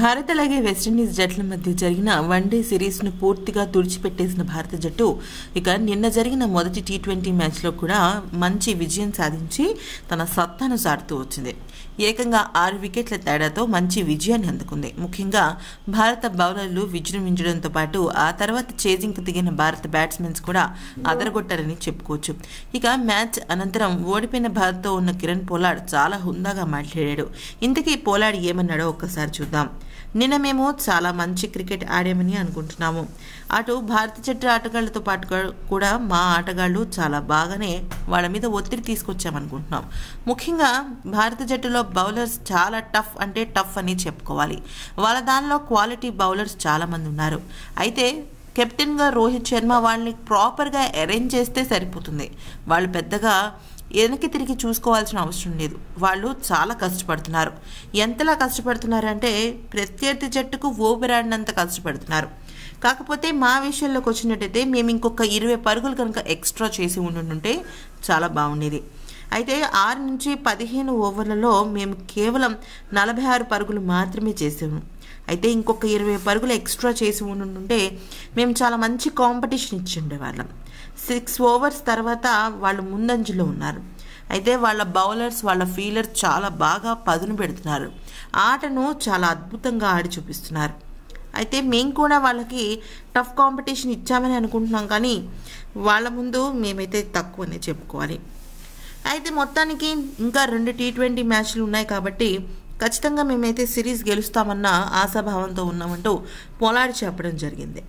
భారత్ అలాగే వెస్టిండీస్ జట్ల మధ్య జరిగిన వన్డే సిరీస్ను పూర్తిగా తుడిచిపెట్టేసిన భారత జట్టు ఇక నిన్న జరిగిన మొదటి టీ ట్వంటీ మ్యాచ్లో కూడా మంచి విజయం సాధించి తన సత్తాను సాటుతూ వచ్చింది ఏకంగా ఆరు వికెట్ల తేడాతో మంచి విజయాన్ని అందుకుంది ముఖ్యంగా భారత బౌలర్లు విజృంభించడంతో పాటు ఆ తర్వాత చేజింగ్కి దిగిన భారత బ్యాట్స్మెన్స్ కూడా అదరగొట్టారని చెప్పుకోవచ్చు ఇక మ్యాచ్ అనంతరం ఓడిపోయిన భారత్తో ఉన్న కిరణ్ పోలాడ్ చాలా హుందాగా మాట్లాడాడు ఇంతకీ పోలాడ్ ఏమన్నాడో ఒక్కసారి చూద్దాం నిన్న మేము చాలా మంచి క్రికెట్ ఆడామని అనుకుంటున్నాము అటు భారత జట్టు ఆటగాళ్లతో పాటు కూడా మా ఆటగాళ్ళు చాలా బాగానే వాళ్ళ మీద ఒత్తిడి తీసుకొచ్చామనుకుంటున్నాం ముఖ్యంగా భారత జట్టులో బౌలర్స్ చాలా టఫ్ అంటే టఫ్ అని చెప్పుకోవాలి వాళ్ళ దానిలో క్వాలిటీ బౌలర్స్ చాలామంది ఉన్నారు అయితే కెప్టెన్గా రోహిత్ శర్మ వాళ్ళని ప్రాపర్గా అరేంజ్ చేస్తే సరిపోతుంది వాళ్ళు పెద్దగా వెనక్కి తిరిగి చూసుకోవాల్సిన అవసరం లేదు వాళ్ళు చాలా కష్టపడుతున్నారు ఎంతలా కష్టపడుతున్నారంటే ప్రత్యర్థి జట్టుకు ఓబిరాడినంత కష్టపడుతున్నారు కాకపోతే మా విషయంలోకి వచ్చినట్టయితే మేము ఇంకొక ఇరవై పరుగులు కనుక ఎక్స్ట్రా చేసి ఉండుంటే చాలా బాగుండేది అయితే ఆరు నుంచి పదిహేను ఓవర్లలో మేము కేవలం నలభై ఆరు పరుగులు మాత్రమే చేసాము అయితే ఇంకొక ఇరవై పరుగులు ఎక్స్ట్రా చేసి ఉండుంటే మేము చాలా మంచి కాంపిటీషన్ ఇచ్చిండే వాళ్ళం సిక్స్ ఓవర్స్ తర్వాత వాళ్ళు ముందంజలో ఉన్నారు అయితే వాళ్ళ బౌలర్స్ వాళ్ళ ఫీలర్స్ చాలా బాగా పదును పెడుతున్నారు ఆటను చాలా అద్భుతంగా ఆడి చూపిస్తున్నారు అయితే మేము కూడా వాళ్ళకి టఫ్ కాంపిటీషన్ ఇచ్చామని అనుకుంటున్నాం కానీ వాళ్ళ ముందు మేమైతే తక్కువనే చెప్పుకోవాలి అయితే మొత్తానికి ఇంకా రెండు టీ ట్వంటీ మ్యాచ్లు ఉన్నాయి కాబట్టి ఖచ్చితంగా మేమైతే సిరీస్ గెలుస్తామన్న ఆశాభావంతో ఉన్నామంటూ పొలాడి చెప్పడం జరిగింది